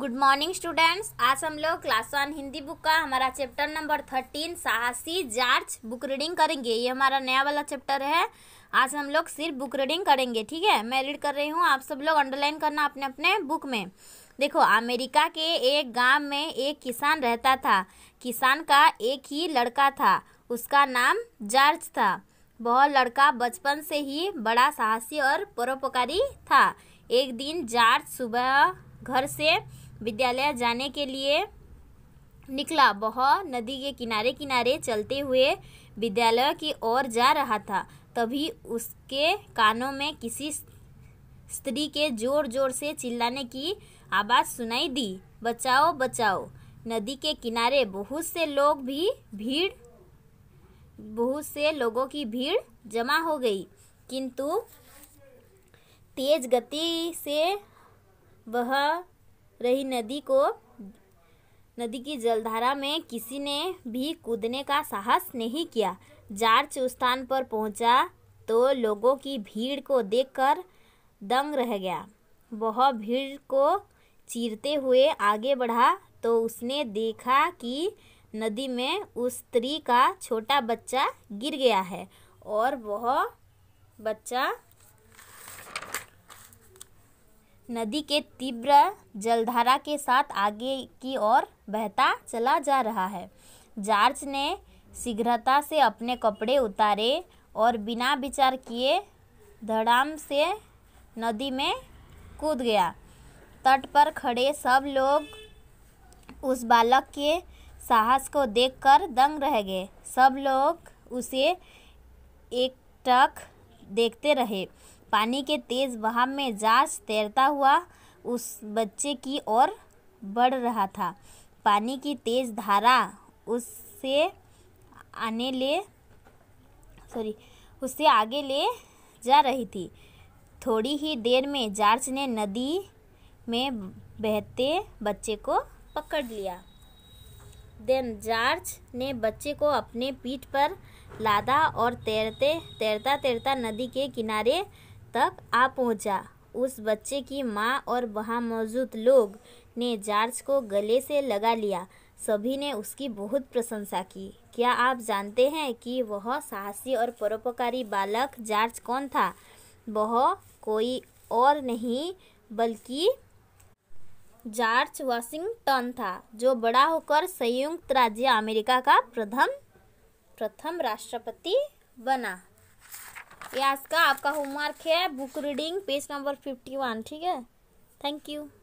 Good morning students आज हम लोग क्लास वन हिंदी बुक का हमारा चैप्टर नंबर थर्टीन साहसी जार्ज बुक रीडिंग करेंगे ये हमारा नया वाला चैप्टर है आज हम लोग सिर्फ बुक रीडिंग करेंगे ठीक है मैं रीड कर रही हूँ आप सब लोग अंडरलाइन करना अपने अपने बुक में देखो अमेरिका के एक गांव में एक किसान रहता था किसान का एक ही लड़का था उसका नाम जार्ज था वह लड़का बचपन से ही बड़ा साहसी और परोपकारी था एक दिन जार्ज सुबह घर से विद्यालय जाने के लिए निकला वह नदी के किनारे किनारे चलते हुए विद्यालय की ओर जा रहा था तभी उसके कानों में किसी स्त्री के जोर जोर से चिल्लाने की आवाज़ सुनाई दी बचाओ बचाओ नदी के किनारे बहुत से लोग भी भीड़ बहुत से लोगों की भीड़ जमा हो गई किंतु तेज गति से वह रही नदी को नदी की जलधारा में किसी ने भी कूदने का साहस नहीं किया जार्च स्थान पर पहुंचा तो लोगों की भीड़ को देखकर दंग रह गया वह भीड़ को चीरते हुए आगे बढ़ा तो उसने देखा कि नदी में उस स्त्री का छोटा बच्चा गिर गया है और वह बच्चा नदी के तीव्र जलधारा के साथ आगे की ओर बहता चला जा रहा है जार्ज ने शीघ्रता से अपने कपड़े उतारे और बिना विचार किए धड़ाम से नदी में कूद गया तट पर खड़े सब लोग उस बालक के साहस को देखकर दंग रह गए सब लोग उसे एकटक देखते रहे पानी के तेज बहाव में जॉर्ज तैरता हुआ उस बच्चे की ओर बढ़ रहा था पानी की तेज धारा उससे आने ले सॉरी उससे आगे ले जा रही थी थोड़ी ही देर में जार्ज ने नदी में बहते बच्चे को पकड़ लिया देन जार्ज ने बच्चे को अपने पीठ पर लादा और तैरते तैरता तैरता नदी के किनारे तक आ पहुंचा। उस बच्चे की माँ और वहाँ मौजूद लोग ने जॉर्ज को गले से लगा लिया। सभी ने उसकी बहुत प्रशंसा की। क्या आप जानते हैं कि वह साहसी और परोपकारी बालक जॉर्ज कौन था? वह कोई और नहीं बल्कि जॉर्ज वाशिंगटन था, जो बड़ा होकर संयुक्त राज्य अमेरिका का प्रथम प्रथम राष्ट्रपति बना ये आज का आपका होमवर्क है book reading page number fifty one ठीक है थैंक यू